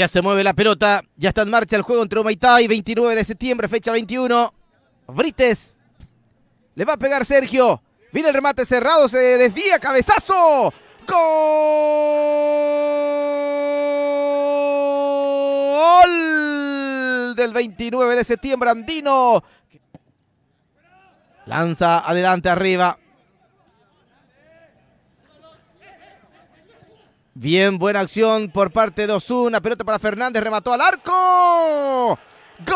Ya se mueve la pelota, ya está en marcha el juego entre Humaitá y 29 de septiembre, fecha 21. Brites, le va a pegar Sergio. Viene el remate cerrado, se desvía, cabezazo. Gol del 29 de septiembre, Andino. Lanza adelante arriba. Bien, buena acción por parte de Osuna. Pelota para Fernández, remató al arco. Gol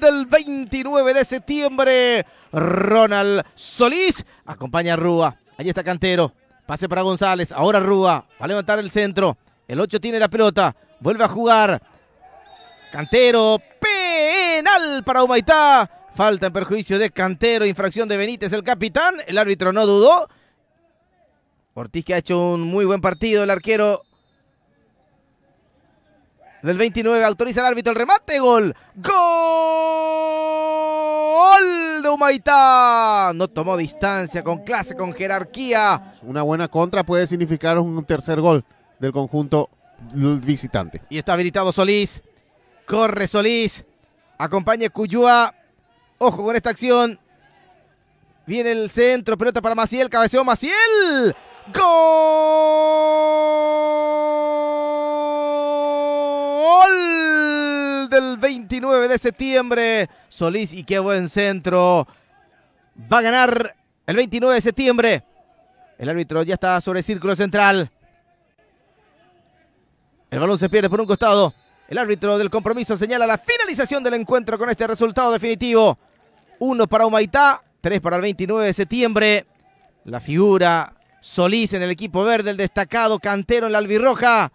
del 29 de septiembre. Ronald Solís acompaña a Rúa. ahí está Cantero. Pase para González. Ahora Rúa. Va a levantar el centro. El 8 tiene la pelota. Vuelve a jugar. Cantero. Penal para Humaitá. Falta en perjuicio de Cantero, infracción de Benítez, el capitán. El árbitro no dudó. Ortiz que ha hecho un muy buen partido, el arquero del 29 autoriza el árbitro el remate, gol. Gol de Humaitá. No tomó distancia, con clase, con jerarquía. Una buena contra puede significar un tercer gol del conjunto visitante. Y está habilitado Solís. Corre Solís. Acompaña Cuyúa. Ojo con esta acción. Viene el centro, pelota para Maciel, cabeceó Maciel. Gol del 29 de septiembre. Solís y qué buen centro. Va a ganar el 29 de septiembre. El árbitro ya está sobre el círculo central. El balón se pierde por un costado. El árbitro del compromiso señala la finalización del encuentro con este resultado definitivo. Uno para Humaitá, tres para el 29 de septiembre. La figura Solís en el equipo verde, el destacado cantero en la albirroja.